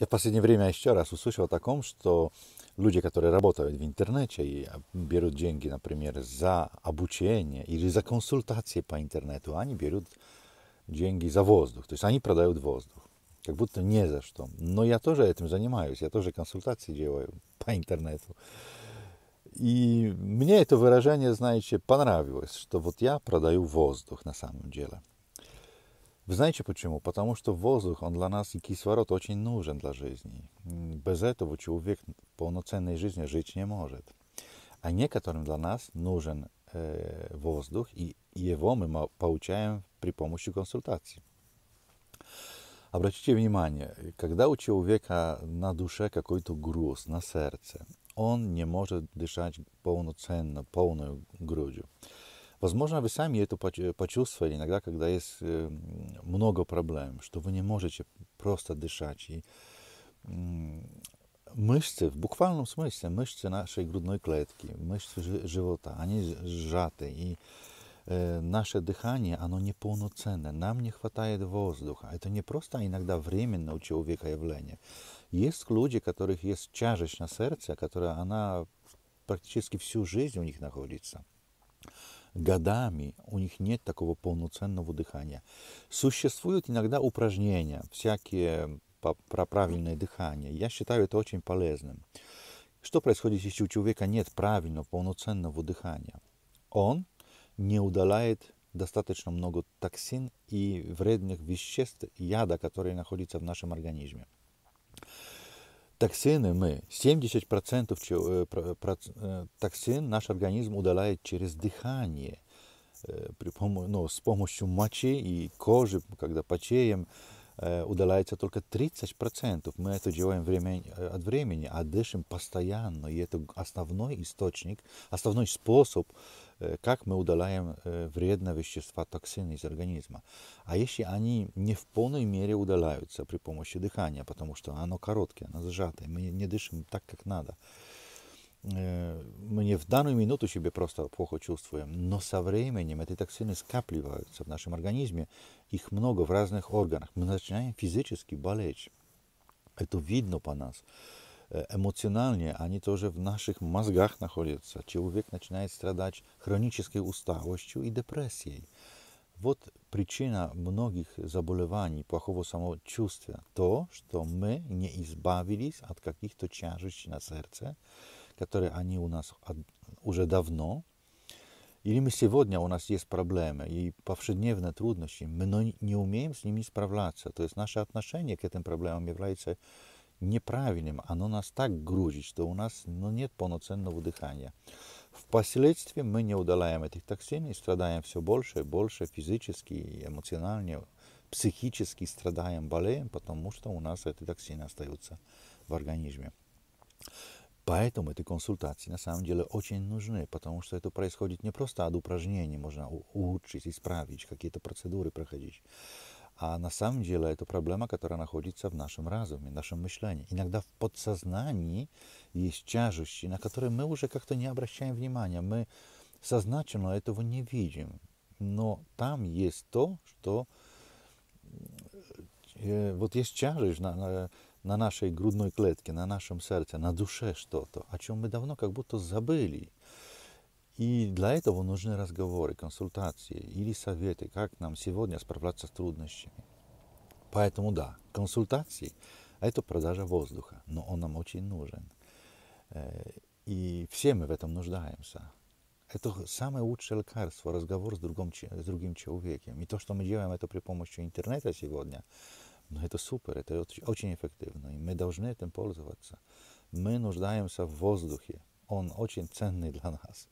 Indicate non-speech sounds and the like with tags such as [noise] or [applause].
Я в последнее время еще раз услышал о таком, что люди, которые работают в интернете и а, берут деньги, например, за обучение или за консультации по интернету, они берут деньги за воздух, то есть они продают воздух, как будто не за что. Но я тоже этим занимаюсь, я тоже консультации делаю [laughs] по интернету. И мне это выражение, знаете, понравилось, что вот я продаю воздух на самом деле. Вы знаете почему? Потому что воздух, он для нас и кислород очень нужен для жизни. Без этого человек полноценной жизни жить не может. А некоторым для нас нужен э, воздух, и его мы получаем при помощи консультации. Обратите внимание, когда у человека на душе какой-то груз, на сердце, он не может дышать полноценно, полную грудью. Возможно, вы сами это почувствовали иногда, когда есть эм, много проблем, что вы не можете просто дышать. И мышцы, в буквальном смысле, мышцы нашей грудной клетки, мышцы живота, они сжаты. И наше дыхание, оно неполноценное, нам не хватает воздуха. Это не просто иногда временно у человека явление. Есть люди, у которых есть чашечь на сердце, которая она практически всю жизнь у них находится – годами у них нет такого полноценного дыхания. Существуют иногда упражнения, всякие про правильное дыхание. Я считаю это очень полезным. Что происходит, если у человека нет правильного, полноценного дыхания? Он не удаляет достаточно много токсин и вредных веществ, яда, которые находятся в нашем организме. Токсины мы, 70% э, э, токсин наш организм удаляет через дыхание, э, при, ну, с помощью мочи и кожи, когда почеем, Э, удаляется только 30%. Мы это делаем время э, от времени, а дышим постоянно. И это основной источник, основной способ, э, как мы удаляем вредные вещества, токсины из организма. А если они не в полной мере удаляются при помощи дыхания, потому что оно короткое, оно сжатое, мы не дышим так, как надо, в данную минуту себе просто плохо чувствуем, но со временем эти токсины скапливаются в нашем организме, их много в разных органах, мы начинаем физически болеть. Это видно по нас. Э, Эмоциональнее они тоже в наших мозгах находятся. Человек начинает страдать хронической усталостью и депрессией. Вот причина многих заболеваний, плохого самочувствия, то, что мы не избавились от каких-то чашечек на сердце, которые они у нас уже давно. Или мы сегодня у нас есть проблемы и повседневные трудности, мы не умеем с ними справляться. То есть наше отношение к этим проблемам является неправильным. Оно нас так грузит, что у нас ну, нет полноценного дыхания. Впоследствии мы не удаляем этих токсинов и страдаем все больше и больше физически, эмоционально, психически страдаем, болеем, потому что у нас эти токсины остаются в организме. Поэтому эти консультации на самом деле очень нужны, потому что это происходит не просто от упражнений, можно улучшить, исправить, какие-то процедуры проходить. А на самом деле это проблема, которая находится в нашем разуме, в нашем мышлении. Иногда в подсознании есть тяжести, на которые мы уже как-то не обращаем внимания. Мы сознательно этого не видим. Но там есть то, что э, вот есть чары, на нашей грудной клетке, на нашем сердце, на душе что-то, о чем мы давно как будто забыли. И для этого нужны разговоры, консультации или советы, как нам сегодня справляться с трудностями. Поэтому да, консультации – это продажа воздуха, но он нам очень нужен. Э, и все мы в этом нуждаемся. Это самое лучшее лекарство – разговор с другим, с другим человеком. И то, что мы делаем это при помощи интернета сегодня – No to super, to je очень efektivno. I my должны tym пользоваться. My нуждаемся в воздухе. On очень cenny dla nas.